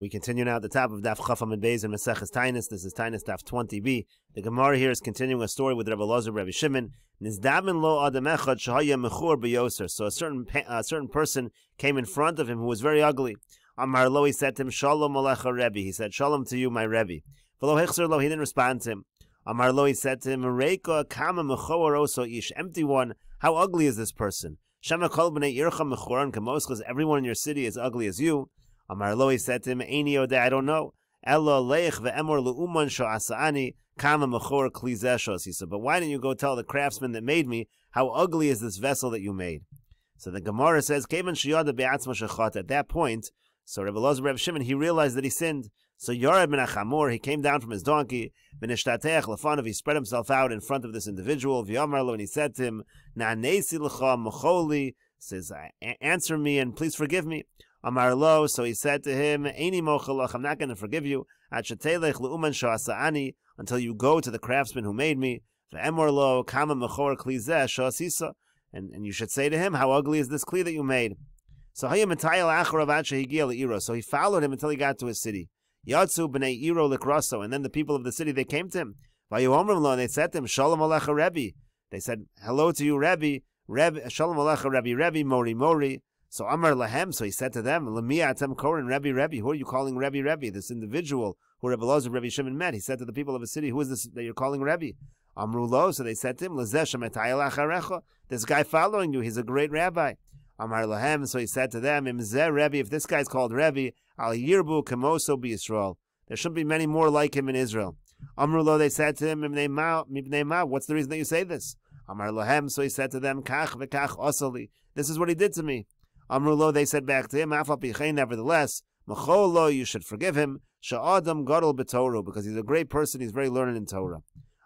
We continue now at the top of Daf Chafam and Beis and Maseches Tainus. This is Tainus Daf 20b. The Gemara here is continuing a story with Rabbi Lazar, Rabbi Shimon. Nizdamin lo adam echad shahaya mechur b'yoser. So a certain a certain person came in front of him who was very ugly. Amar lo, he said to him, Shalom alecha Rebbe. He said, Shalom to you, my Rebbe. V'lo hechzer lo, he didn't respond to him. Amar lo, he said to him, Reiko kama mechor oso ish. Empty one, how ugly is this person? Shema kol b'nei ircha mechoran kamoschas. Everyone in your city is ugly as you. Amar said to him, "Eini odeh, I don't know. Elo leich ve'emor le'uman sha'asa'ani kama mechor klizeshos. He said, but why didn't you go tell the craftsman that made me, how ugly is this vessel that you made? So the Gemara says, Kevan shiyoda be'atzma shechot. At that point, so Rebbe Loz Reb Shimon, he realized that he sinned. So Yareb min Achamor, he came down from his donkey, ben Ishtateach Lefanov, he spread himself out in front of this individual, V'yomarlo, and he said to him, Na'nesi l'cha mecholi, says, answer me and please forgive me. Amar lo, so he said to him, Eini mochalach, I'm not going to forgive you. Achetelech leuman shasa'ani, until you go to the craftsman who made me. Ve'emor lo, kama mechor klizeh shasisa. And, and you should say to him, how ugly is this kli that you made? So So he followed him until he got to his city. Yatsu b'nei Iro likrosso, and then the people of the city they came to him. lo, and they said to him, Shalom alecha Rebbe. They said, hello to you, Rebbe. Reb, Shalom alecha Rebbe, Rebbe, mori mori. So Amar Lahem, so he said to them, Lamiyatem korin, Rebbe, Rebbe, who are you calling Rebbe, Rebbe? This individual who Rebbe Lozer, Rebbe Shimon met, he said to the people of the city, who is this that you're calling Rebbe? Amrulo, so they said to him, This guy following you, he's a great rabbi. Amar Lahem, so he said to them, Imzeh Rebbe, if this guy's called Rebbe, Al Yirbu Kamoso bi-Israel. There should not be many more like him in Israel. Amrulo, they said to him, Mibnei Ma, what's the reason that you say this? Amar Lahem, so he said to them, Kach v'kach osali. This is what he did to me. Amrulo, they said back to him, nevertheless, Macholo, you should forgive him, Sha'adam Gadol b'Toru, because he's a great person, he's very learned in Torah.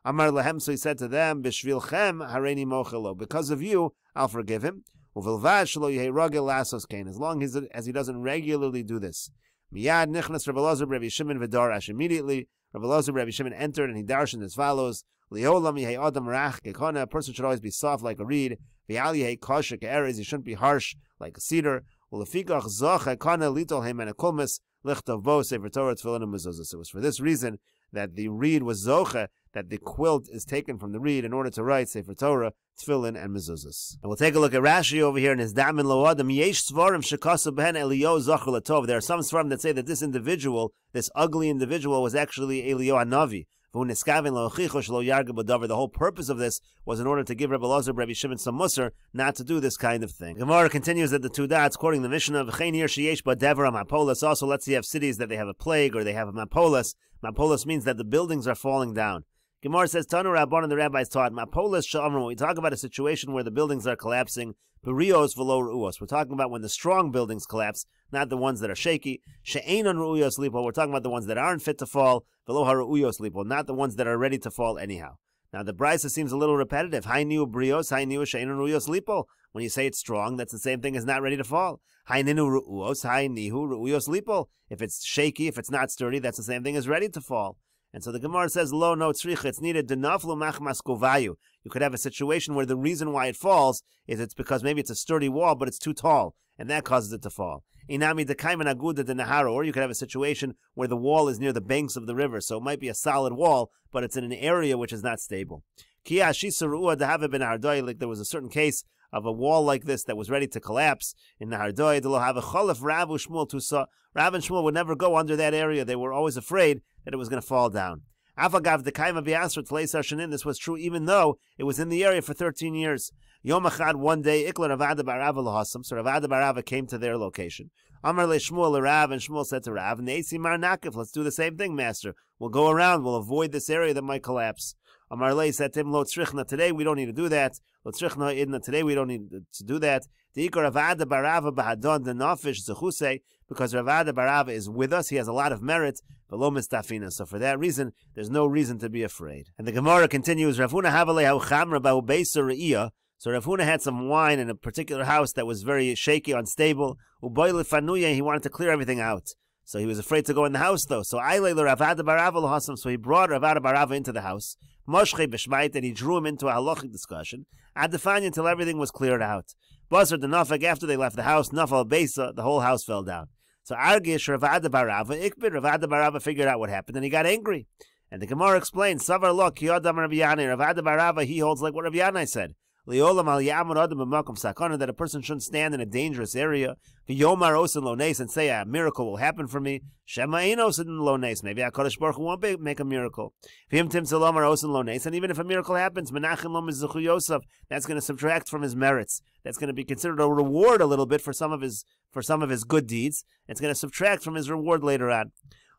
Amar Lehem, so he said to them, Bishvilchem Hareni Mochilo, because of you, I'll forgive him. Uvilvad Shalo Yehe Ragil Lasos Kain, as long as, as he doesn't regularly do this. Miyad Nichnas Rebelazar Rabbi Shimon Vidarash, immediately Rebelazar Rabbi Shimon entered and he darshaned as follows, Leolam Yehe Adam Rach Gekona, a person should always be soft like a reed, V'aliyeh kashik erez. You shouldn't be harsh like a cedar. Ulafigach zocha kana litol him and a kulmus lichtavo sefer Torah tefillin and It was for this reason that the reed was zocha, that the quilt is taken from the reed in order to write sefer Torah, tefillin, and mezuzas. And we'll take a look at Rashi over here in his Damin Loadim. Yesh svarim shekasu ben Elio latov. There are some svarim that say that this individual, this ugly individual, was actually Elio Anavi. The whole purpose of this was in order to give Rebbe Lazar, Rebbe Shimon some musr, not to do this kind of thing. Gemara continues that the two dots, quoting the Mishnah, of here sheyesh badever also lets you have cities that they have a plague or they have a mapolis. Mapolis means that the buildings are falling down. Gemara says, Tanu Rabban and the rabbis taught, Mapolis When we talk about a situation where the buildings are collapsing, Burios Velo Ruos. We're talking about when the strong buildings collapse, not the ones that are shaky. She'ain on Ruos Lipo, we're talking about the ones that aren't fit to fall, Velo Haruos Lipo, not the ones that are ready to fall anyhow. Now the brisa seems a little repetitive. Hainu brios, hainu sheinu ruios lipo. When you say it's strong, that's the same thing as not ready to fall. Haininu ruuos, hainihu ruios lipo. If it's shaky, if it's not sturdy, that's the same thing as ready to fall. And so the Gemara says, Lo no tzricha, it's needed. Denaflu machmas kovayu. You could have a situation where the reason why it falls is it's because maybe it's a sturdy wall, but it's too tall, and that causes it to fall. Inami dekaiman aguda denahara, or you could have a situation where the wall is near the banks of the river, so it might be a solid wall, but it's in an area which is not stable. Kiyashi sarua dehave ben like there was a certain case of a wall like this that was ready to collapse in the Hardoy Delohavacholif Rav Shmuel Tusa. Rav and Shmuel would never go under that area. They were always afraid that it was going to fall down. Afagav the Kaima Biasr Tleisar this was true even though it was in the area for 13 years. Yom one day, Ikla Ravada Barava Lahasam, so Ravada Barava came to their location. Amar Le Shmuel Rav, and Shmuel said to Rav, Nasi Nakif, let's do the same thing, master. We'll go around, we'll avoid this area that might collapse. Amar said Etim Lo Tzrichna. Today we don't need to do that. Lo Tzrichna Idna. Today we don't need to do that. Deikor Ravada Barava Bahadon the Nafish Zechusei. Because Ravada Barava is with us, he has a lot of merit. Velo Mistafina. So for that reason, there's no reason to be afraid. And the Gemara continues. Ravuna Havale haucham Bahu Beiser So Rav Huna had some wine in a particular house that was very shaky, unstable. Uboyle he wanted to clear everything out. So he was afraid to go in the house though. So Aile Ravada Barava so he brought Ravada Barava into the house. Moshe b'shmait, and he drew him into a halachic discussion. Adafanya until everything was cleared out. Basar the Nafag, after they left the house, Nafal Besa, the whole house fell down. So Argish Ravada Barava, Ikbid Ravada Barava figured out what happened, and he got angry. And the Gemara explains, Savar lo kiyodam Rabbi Ravada Barava, he holds like what Rabbi said sakana that a person shouldn't stand in a dangerous area. V'yomar osin lones and say a miracle will happen for me. Shema ein osin lones. Maybe Hakadosh Baruch Hu won't make a miracle. V'yim tim selomar osin lones. And even if a miracle happens, Yosef. That's going to subtract from his merits. That's going to be considered a reward a little bit for some of his for some of his good deeds. It's going to subtract from his reward later on.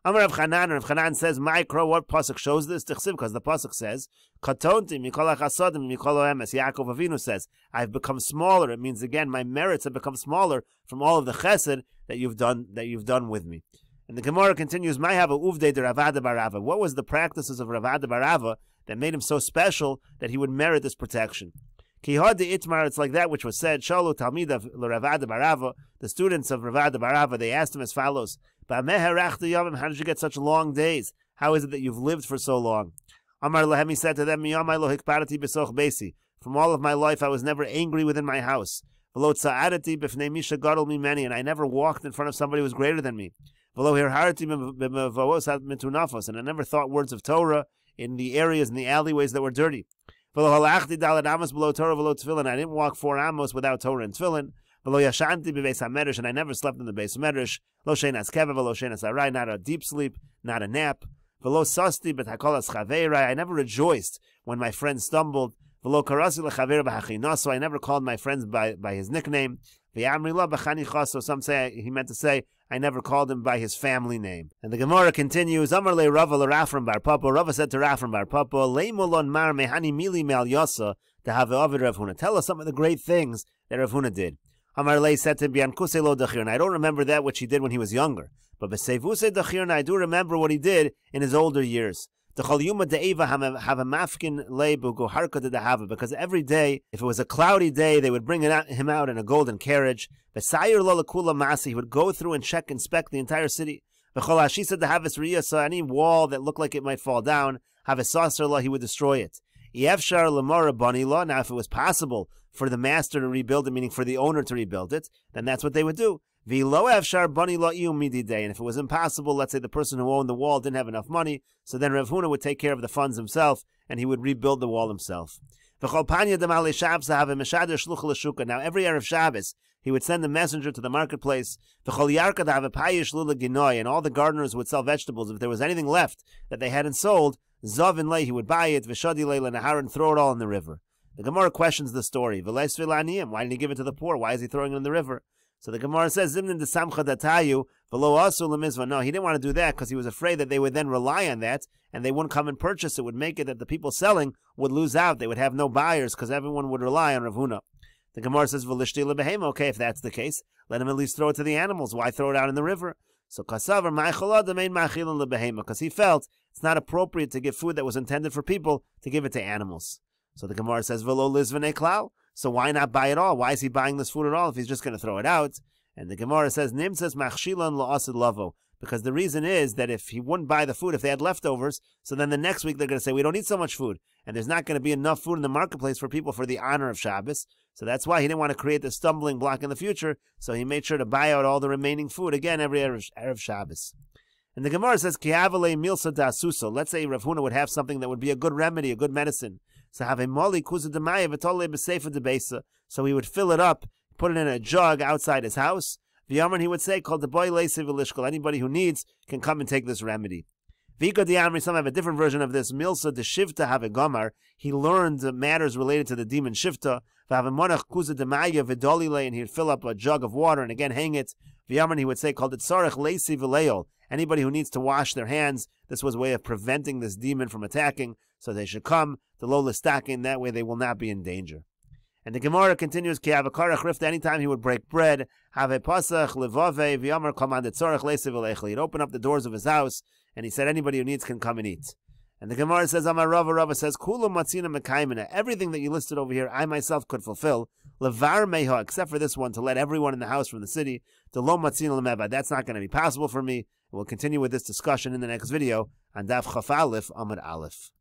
Amar Rav Chanan, Rav Chanan says, "Micro, what Pasuk shows this? Because the Pasuk says, Katonti, Mikol HaChasodim, Mikol HaEmes. Yaakov Avinu says, I've become smaller. It means, again, my merits have become smaller from all of the chesed that you've done, that you've done with me. And the Gemara continues, Ma'ihava Uvde de Ravada Barava. What was the practices of Ravada Barava that made him so special that he would merit this protection? de Itmar, it's like that which was said, Shalu Talmidav Ravada Barava, the students of Ravada Barava, they asked him as follows, yavim, How did you get such long days? How is it that you've lived for so long? Amar Lahemi said to them, From all of my life I was never angry within my house. And I never walked in front of somebody who was greater than me. And I never thought words of Torah in the areas and the alleyways that were dirty. I didn't walk four amos without Torah and tefillin. And I never slept in the base medrash. Lo shenas keva, lo shenas arai. Not a deep sleep, not a nap. Velo sasti b'takolas chaveirai. I never rejoiced when my friend stumbled. Velo karasi lechaveir So I never called my friends by, by his nickname. V'yamri lo b'chani So Some say he meant to say I never called him by his family name. And the Gemara continues, Amar Amarle Rava Rafram Bar Papa, Rava said to Rafram Bar Papa, molon Mar Mehani Mili Mal Yosa, the Ovid Rav Huna. Tell us some of the great things that Rav Huna did. le said to kuse Lo and I don't remember that which he did when he was younger, but Besevuse and I do remember what he did in his older years. Because every day, if it was a cloudy day, they would bring out, him out in a golden carriage. He would go through and check, inspect the entire city. So any wall that looked like it might fall down, he would destroy it. Yevshar Lamora Banila. Now, if it was possible for the master to rebuild it, meaning for the owner to rebuild it, then that's what they would do. Vilo Evshar Banila day. And if it was impossible, let's say the person who owned the wall didn't have enough money, so then Rav Huna would take care of the funds himself and he would rebuild the wall himself. Now, every Erev Shabbos, he would send a messenger to the marketplace. And all the gardeners would sell vegetables. If there was anything left that they hadn't sold, Zavin lay, he would buy it. Vishadi lay, lenahar, and throw it all in the river. The Gemara questions the story. Why didn't he give it to the poor? Why is he throwing it in the river? So the Gemara says, Zimnin de samcha datayu, below asu lemizva. No, he didn't want to do that because he was afraid that they would then rely on that and they wouldn't come and purchase. It would make it that the people selling would lose out. They would have no buyers because everyone would rely on Ravuna. The Gemara says, Velishti lebehema. Okay, if that's the case, let him at least throw it to the animals. Why throw it out in the river? So kasavar ma'ichalad, the main ma'achilin lebehema, because he felt it's not appropriate to give food that was intended for people to give it to animals. So the Gemara says, Velo lizvene klal. So why not buy it all? Why is he buying this food at all if he's just going to throw it out? And the Gemara says, "Nim says machshilan la'asid lavo. Because the reason is that if he wouldn't buy the food, if they had leftovers, so then the next week they're going to say, we don't need so much food. And there's not going to be enough food in the marketplace for people for the honor of Shabbos. So that's why he didn't want to create the stumbling block in the future. So he made sure to buy out all the remaining food again every Erev Shabbos. And the Gemara says, Kiavale milsa dasuso. Let's say Rav Huna would have something that would be a good remedy, a good medicine. So have a moli So he would fill it up, put it in a jug outside his house. V'yamran he would say, called the boy leisivilishkal. Anybody who needs can come and take this remedy. Vika Diamri, some have a different version of this. Milsa de Shivta have a gomar. He learned matters related to the demon Shivta. V'havamonach kuza demaya vidolile, and he'd fill up a jug of water and again hang it. V'yaman, he would say, called it Sarach Lesi Vileol. Anybody who needs to wash their hands, this was a way of preventing this demon from attacking, so they should come, the Lola stocking, that way they will not be in danger. And the Gemara continues, Ki avakarach rift, anytime he would break bread, have pasach levave v'yamar komandet tzorach lesiv He'd open up the doors of his house, and he said, anybody who needs can come and eat. And the Gemara says, Amar Rava Rava says, Kula matzina mekaimina. Everything that you listed over here, I myself could fulfill, levar meha, except for this one, to let everyone in the house from the city, to lo matzin That's not going to be possible for me. We'll continue with this discussion in the next video And dav Chafalif Amud Aleph.